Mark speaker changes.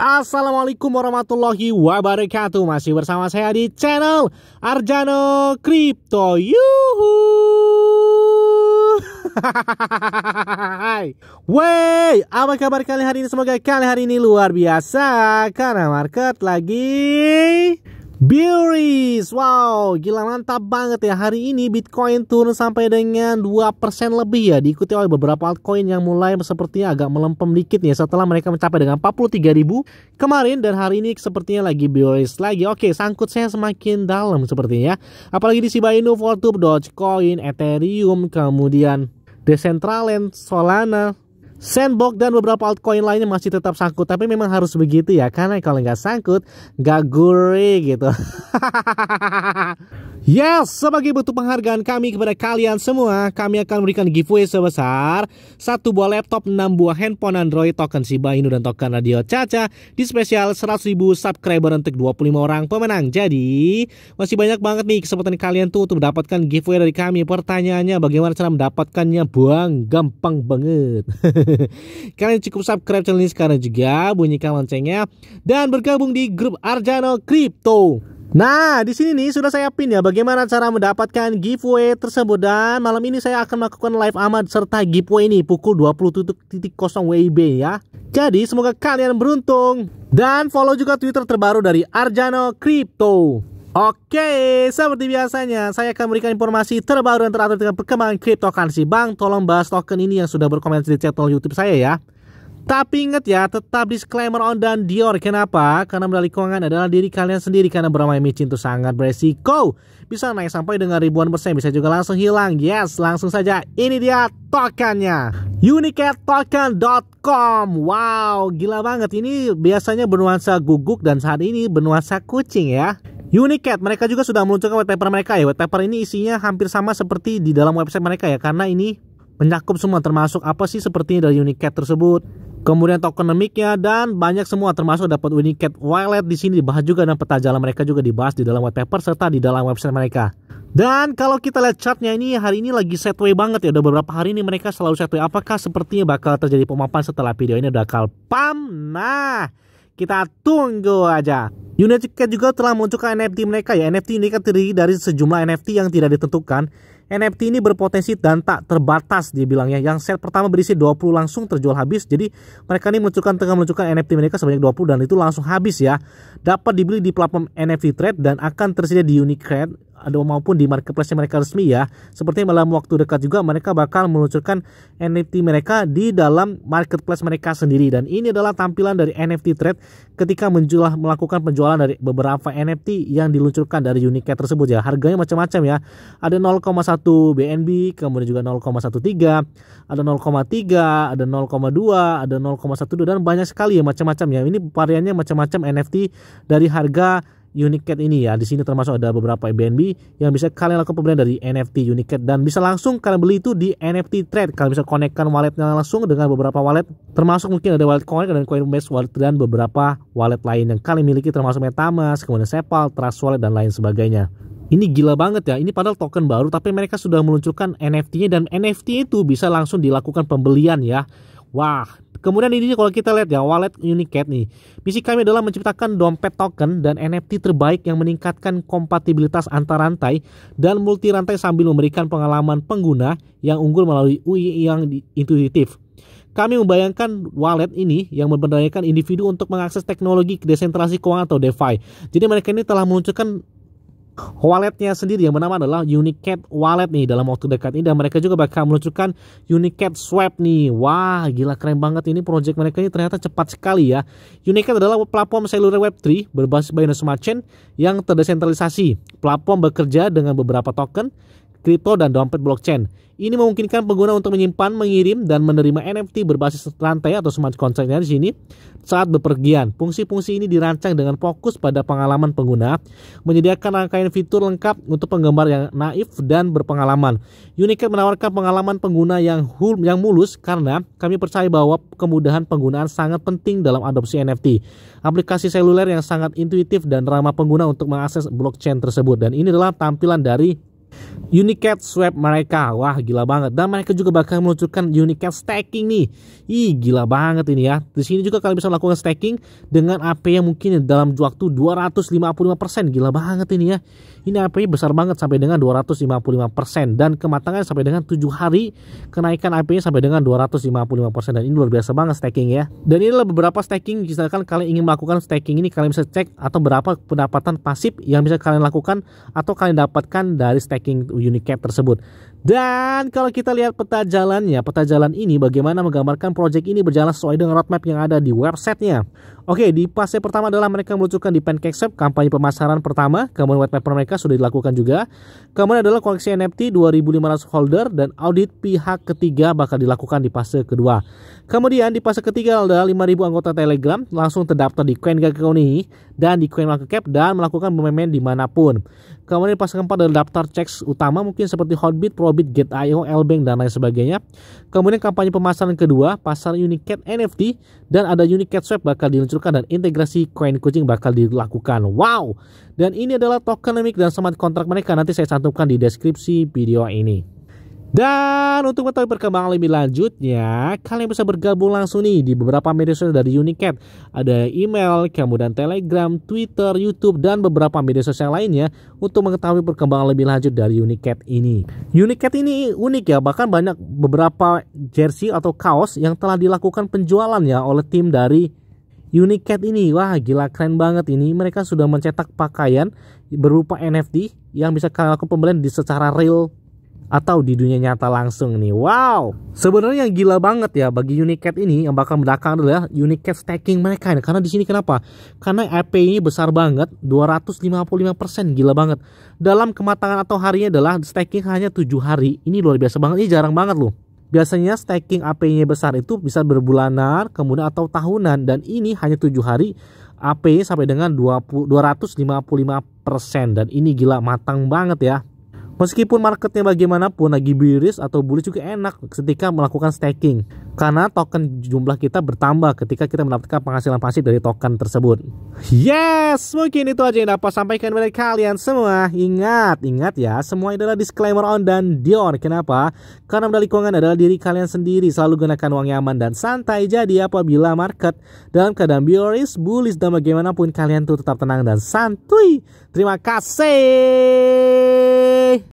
Speaker 1: Assalamualaikum warahmatullahi wabarakatuh Masih bersama saya di channel Arjano Crypto Yuhu Wey, apa kabar kalian hari ini? Semoga kalian hari ini luar biasa Karena market lagi Bearish, wow gila mantap banget ya Hari ini Bitcoin turun sampai dengan dua persen lebih ya Diikuti oleh beberapa altcoin yang mulai sepertinya agak melempem dikit ya Setelah mereka mencapai dengan tiga ribu kemarin Dan hari ini sepertinya lagi bearish lagi Oke sangkut saya semakin dalam sepertinya ya. Apalagi di Shiba Inu, Fortube, Dogecoin, Ethereum Kemudian Decentraland, Solana, Sandbox dan beberapa altcoin lainnya masih tetap sangkut tapi memang harus begitu ya karena kalau nggak sangkut nggak gurih gitu Yes, sebagai bentuk penghargaan kami kepada kalian semua, kami akan memberikan giveaway sebesar satu buah laptop, 6 buah handphone Android, token Shiba Inu dan token Radio Caca di spesial 100.000 subscriber untuk 25 orang pemenang. Jadi, masih banyak banget nih kesempatan kalian tuh untuk mendapatkan giveaway dari kami. Pertanyaannya bagaimana cara mendapatkannya? Buang gampang banget. Kalian cukup subscribe channel ini sekarang juga, bunyikan loncengnya dan bergabung di grup Arjano Crypto. Nah, di sini nih sudah saya pin ya bagaimana cara mendapatkan giveaway tersebut dan malam ini saya akan melakukan live amat serta giveaway ini pukul 20.00 WIB ya. Jadi semoga kalian beruntung dan follow juga Twitter terbaru dari Arjano Crypto. Oke, seperti biasanya, saya akan memberikan informasi terbaru dan teratur dengan perkembangan cryptocurrency. Bang, tolong bahas token ini yang sudah berkomentar di channel YouTube saya ya. Tapi ingat ya, tetap disclaimer on dan Dior. Kenapa? Karena melalui keuangan adalah diri kalian sendiri karena bermain micin itu sangat beresiko. Bisa naik sampai dengan ribuan persen, bisa juga langsung hilang. Yes, langsung saja. Ini dia tokennya. Unicattoken.com Wow, gila banget. Ini biasanya bernuansa guguk dan saat ini bernuansa kucing ya. Unicat, mereka juga sudah meluncurkan white paper mereka ya. White paper ini isinya hampir sama seperti di dalam website mereka ya, karena ini mencakup semua termasuk apa sih sepertinya dari Unicat tersebut. Kemudian tokenomiknya dan banyak semua termasuk dapat Unicat Wallet di sini dibahas juga dan peta jalan mereka juga dibahas di dalam white paper serta di dalam website mereka. Dan kalau kita lihat chartnya ini hari ini lagi setway banget ya udah beberapa hari ini mereka selalu setway apakah sepertinya bakal terjadi pemapan setelah video ini udah kalpam nah kita tunggu aja Uniticket juga telah meluncurkan NFT mereka ya. NFT ini kan terdiri dari sejumlah NFT yang tidak ditentukan. NFT ini berpotensi dan tak terbatas dia bilangnya. Yang set pertama berisi 20 langsung terjual habis. Jadi mereka ini meluncurkan tengah meluncurkan NFT mereka sebanyak 20 dan itu langsung habis ya. Dapat dibeli di platform NFT Trade dan akan tersedia di Unicred ada maupun di marketplace mereka resmi ya. Seperti dalam waktu dekat juga mereka bakal meluncurkan NFT mereka di dalam marketplace mereka sendiri dan ini adalah tampilan dari NFT Trade ketika menjual melakukan penjualan penjualan dari beberapa NFT yang diluncurkan dari Unicat tersebut ya. Harganya macam-macam ya. Ada 0,1 BNB, kemudian juga 0,13, ada 0,3, ada 0,2, ada 0,12 dan banyak sekali ya macam-macam ya. Ini variannya macam-macam NFT dari harga Unicat ini ya. Di sini termasuk ada beberapa Airbnb yang bisa kalian lakukan pembelian dari NFT Unicat dan bisa langsung kalian beli itu di NFT Trade. Kalian bisa konekkan walletnya langsung dengan beberapa wallet termasuk mungkin ada wallet Coin dan Coinbase wallet dan beberapa wallet lain yang kalian miliki termasuk MetaMask, kemudian Sepal, Trust Wallet dan lain sebagainya. Ini gila banget ya. Ini padahal token baru tapi mereka sudah meluncurkan NFT-nya dan NFT itu bisa langsung dilakukan pembelian ya. Wah, kemudian ini kalau kita lihat ya wallet Unicat nih. Misi kami adalah menciptakan dompet token dan NFT terbaik yang meningkatkan kompatibilitas antar rantai dan multi rantai sambil memberikan pengalaman pengguna yang unggul melalui UI yang intuitif. Kami membayangkan wallet ini yang memberdayakan individu untuk mengakses teknologi desentralisasi keuangan atau DeFi. Jadi mereka ini telah meluncurkan Walletnya sendiri yang bernama adalah Unicat Wallet nih dalam waktu dekat ini dan mereka juga bakal meluncurkan Unicat Swap nih. Wah, gila keren banget ini project mereka ini ternyata cepat sekali ya. Unicat adalah platform seluler Web3 berbasis Binance Smart Chain yang terdesentralisasi. Platform bekerja dengan beberapa token, kripto dan dompet blockchain. Ini memungkinkan pengguna untuk menyimpan, mengirim, dan menerima NFT berbasis rantai atau smart contract di sini saat bepergian. Fungsi-fungsi ini dirancang dengan fokus pada pengalaman pengguna, menyediakan rangkaian fitur lengkap untuk penggemar yang naif dan berpengalaman. Unicat menawarkan pengalaman pengguna yang hul yang mulus karena kami percaya bahwa kemudahan penggunaan sangat penting dalam adopsi NFT. Aplikasi seluler yang sangat intuitif dan ramah pengguna untuk mengakses blockchain tersebut dan ini adalah tampilan dari Unicat swap mereka Wah gila banget Dan mereka juga bakal meluncurkan Unicat staking nih Ih gila banget ini ya Di sini juga kalian bisa melakukan staking Dengan AP yang mungkin ya dalam waktu 255% Gila banget ini ya Ini AP besar banget sampai dengan 255% Dan kematangan sampai dengan 7 hari Kenaikan AP nya sampai dengan 255% Dan ini luar biasa banget staking ya Dan inilah beberapa staking Misalkan kalian ingin melakukan staking ini Kalian bisa cek atau berapa pendapatan pasif Yang bisa kalian lakukan Atau kalian dapatkan dari staking tracking Unicap tersebut. Dan kalau kita lihat peta jalannya, peta jalan ini bagaimana menggambarkan proyek ini berjalan sesuai dengan roadmap yang ada di websitenya. Oke, di fase pertama adalah mereka meluncurkan di Pancakeswap kampanye pemasaran pertama, kemudian white paper mereka sudah dilakukan juga. Kemudian adalah koleksi NFT 2500 holder dan audit pihak ketiga bakal dilakukan di fase kedua. Kemudian di fase ketiga adalah 5000 anggota Telegram langsung terdaftar di Gecko ini dan di Cap dan melakukan pemain dimanapun. Kemudian di fase keempat adalah daftar cek utama mungkin seperti Hotbit, Pro Orbit, Get.io, Lbank, dan lain sebagainya. Kemudian kampanye pemasaran kedua, pasar Unicat NFT, dan ada Unicat Swap bakal diluncurkan dan integrasi Coin kucing bakal dilakukan. Wow! Dan ini adalah tokenomic dan smart contract mereka. Nanti saya cantumkan di deskripsi video ini. Dan untuk mengetahui perkembangan lebih lanjutnya, kalian bisa bergabung langsung nih di beberapa media sosial dari Unicat. Ada email, kemudian Telegram, Twitter, YouTube, dan beberapa media sosial lainnya untuk mengetahui perkembangan lebih lanjut dari Unicat ini. Unicat ini unik ya, bahkan banyak beberapa jersey atau kaos yang telah dilakukan penjualannya oleh tim dari Unicat ini, wah gila keren banget ini. Mereka sudah mencetak pakaian berupa NFT yang bisa kalian lakukan pembelian di secara real atau di dunia nyata langsung nih. Wow. Sebenarnya yang gila banget ya bagi Unicat ini yang bakal mendatangkan adalah Unicat staking mereka ini. Karena di sini kenapa? Karena EP ini besar banget, 255% gila banget. Dalam kematangan atau harinya adalah staking hanya 7 hari. Ini luar biasa banget, ini jarang banget loh. Biasanya staking AP-nya besar itu bisa berbulanan, kemudian atau tahunan dan ini hanya tujuh hari AP sampai dengan 20, 255% dan ini gila matang banget ya. Meskipun marketnya bagaimanapun lagi bearish atau bullish juga enak ketika melakukan staking karena token jumlah kita bertambah ketika kita mendapatkan penghasilan pasif dari token tersebut. Yes, mungkin itu aja yang dapat sampaikan kepada kalian semua. Ingat, ingat ya, semua adalah disclaimer on dan Dior. Kenapa? Karena modal keuangan adalah diri kalian sendiri. Selalu gunakan uang yang aman dan santai. Jadi apabila market dalam keadaan bearish, bullish dan bagaimanapun kalian tuh tetap tenang dan santuy. Terima kasih.